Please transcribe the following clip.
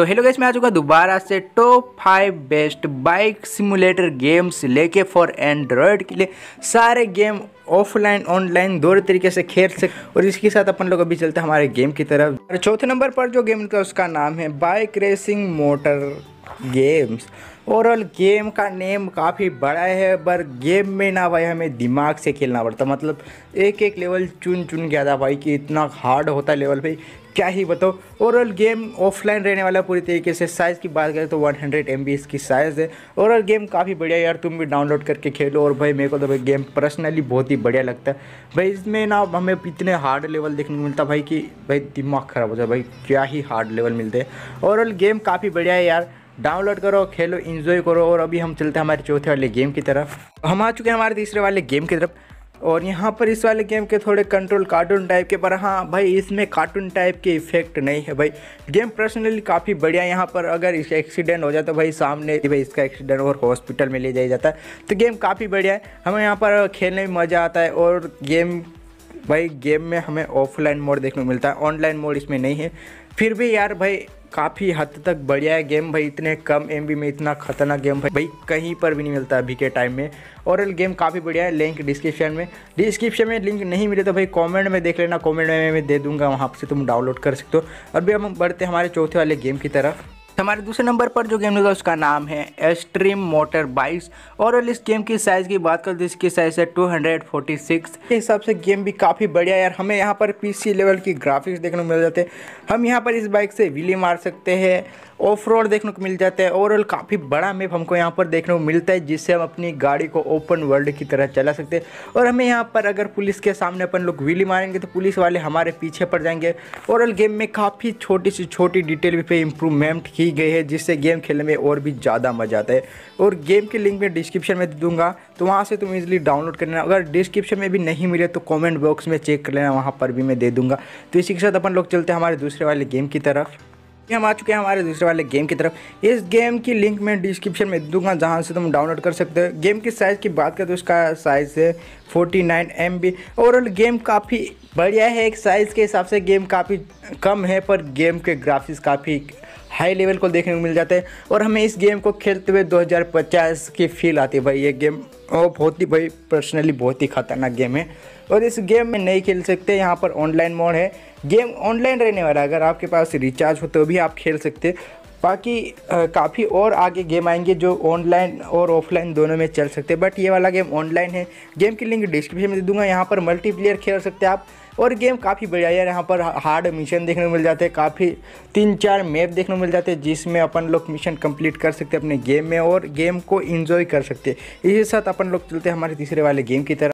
तो hello guys मैं आ चुका दोबारा से top five best bike simulator games लेके फॉर एंड्रॉयड के लिए सारे गेम ऑफलाइन ऑनलाइन दोनों तरीके से खेल सकते और इसके साथ अपन लोग अभी चलते हैं हमारे गेम की तरफ चौथे नंबर पर जो गेम निकला उसका नाम है bike racing motor games overall game का नेम काफ़ी बड़ा है पर गेम में ना भाई हमें दिमाग से खेलना पड़ता मतलब एक एक लेवल चुन चुन गया था भाई कि इतना हार्ड होता है लेवल पे क्या ही बताओ ओवरऑल गेम ऑफलाइन रहने वाला पूरी तरीके से साइज़ की बात करें तो 100 हंड्रेड एम इसकी साइज़ है ओवरऑल गेम काफ़ी बढ़िया यार तुम भी डाउनलोड करके खेलो और भाई मेरे को तो भाई गेम पर्सनली बहुत ही बढ़िया लगता है भाई इसमें ना हमें इतने हार्ड लेवल देखने को मिलता भाई कि भाई दिमाग ख़राब होता है भाई क्या ही हार्ड लेवल मिलते हैं ओवरऑल गेम काफ़ी बढ़िया है यार डाउनलोड करो खेलो इन्जॉय करो और अभी हम चलते हैं हमारे चौथे वाले गेम की तरफ हम आ चुके हैं हमारे तीसरे वाले गेम की तरफ और यहाँ पर इस वाले गेम के थोड़े कंट्रोल कार्टून टाइप के पर हाँ भाई इसमें कार्टून टाइप के इफेक्ट नहीं है भाई गेम पर्सनली काफ़ी बढ़िया है यहाँ पर अगर इसका एक्सीडेंट हो जाए तो भाई सामने भाई इसका एक्सीडेंट और हॉस्पिटल में ले जाया जाता है तो गेम काफ़ी बढ़िया है हमें यहाँ पर खेलने में मज़ा आता है और गेम भाई गेम में हमें ऑफलाइन मोड देखने को मिलता है ऑनलाइन मोड इसमें नहीं है फिर भी यार भाई काफ़ी हद तक बढ़िया है गेम भाई इतने कम एम में इतना खतरनाक गेम भाई भाई कहीं पर भी नहीं मिलता अभी के टाइम में और गेम काफ़ी बढ़िया है लिंक डिस्क्रिप्शन में डिस्क्रिप्शन में लिंक नहीं मिले तो भाई कमेंट में देख लेना कमेंट में मैं दे दूंगा वहाँ से तुम डाउनलोड कर सकते हो और भी हम बढ़ते हमारे चौथे वाले गेम की तरफ हमारे दूसरे नंबर पर जो गेम निकला उसका नाम है एस्ट्रीम मोटर बाइक्स और इस गेम की साइज़ की बात करते तो इसकी साइज़ है टू हंड्रेड फोर्टी सिक्स के हिसाब से गेम भी काफ़ी बढ़िया यार हमें यहाँ पर पीसी लेवल की ग्राफिक्स देखने को मिल जाते हैं हम यहाँ पर इस बाइक से विली मार सकते हैं ऑफ रोड देखने को मिल जाता है ओवरऑल काफ़ी बड़ा मैप हमको यहाँ पर देखने को मिलता है जिससे हम अपनी गाड़ी को ओपन वर्ल्ड की तरह चला सकते हैं और हमें यहाँ पर अगर पुलिस के सामने अपन लोग वीली मारेंगे तो पुलिस वाले हमारे पीछे पड़ जाएंगे ओवरऑल गेम में काफ़ी छोटी सी छोटी डिटेल पे इम्प्रूवमेंट की गई है जिससे गेम खेलने में और भी ज़्यादा मज़ा आता है और गेम के लिंक मैं डिस्क्रिप्शन में दूंगा तो वहाँ से तुम इज़िली डाउनलोड कर लेना अगर डिस्क्रिप्शन में भी नहीं मिले तो कॉमेंट बॉक्स में चेक कर लेना वहाँ पर भी मैं दे दूँगा तो इसी के साथ अपन लोग चलते हैं हमारे दूसरे वाले गेम की तरफ कि हम आ चुके हैं हमारे दूसरे वाले गेम की तरफ इस गेम की लिंक मैं डिस्क्रिप्शन में दूंगा जहाँ से तुम डाउनलोड कर सकते हो गेम की साइज़ की बात करें तो उसका साइज़ है forty nine M B overall game काफ़ी बढ़िया है एक साइज़ के हिसाब से गेम काफ़ी कम है पर गेम के ग्राफिक्स काफ़ी हाई लेवल को देखने को मिल जाता है और हमें इस गेम को खेलते हुए 2050 की फील आती है भाई ये गेम और बहुत ही भाई पर्सनली बहुत ही खतरनाक गेम है और इस गेम में नहीं खेल सकते यहाँ पर ऑनलाइन मोड है गेम ऑनलाइन रहने वाला है अगर आपके पास रिचार्ज हो तो भी आप खेल सकते बाकी काफ़ी और आगे गेम आएंगे जो ऑनलाइन और ऑफलाइन दोनों में चल सकते हैं बट ये वाला गेम ऑनलाइन है गेम की लिंक डिस्क्रिप्शन में दे दूंगा यहाँ पर मल्टीप्लेयर खेल सकते हैं आप और गेम काफ़ी बढ़िया है यहाँ पर हार्ड मिशन देखने को मिल जाते हैं काफ़ी तीन चार मैप देखने को मिल जाते हैं जिसमें अपन लोग मिशन कंप्लीट कर सकते हैं अपने गेम में और गेम को इन्जॉय कर सकते हैं इसी साथ अपन लोग चलते हैं हमारे तीसरे वाले गेम की तरफ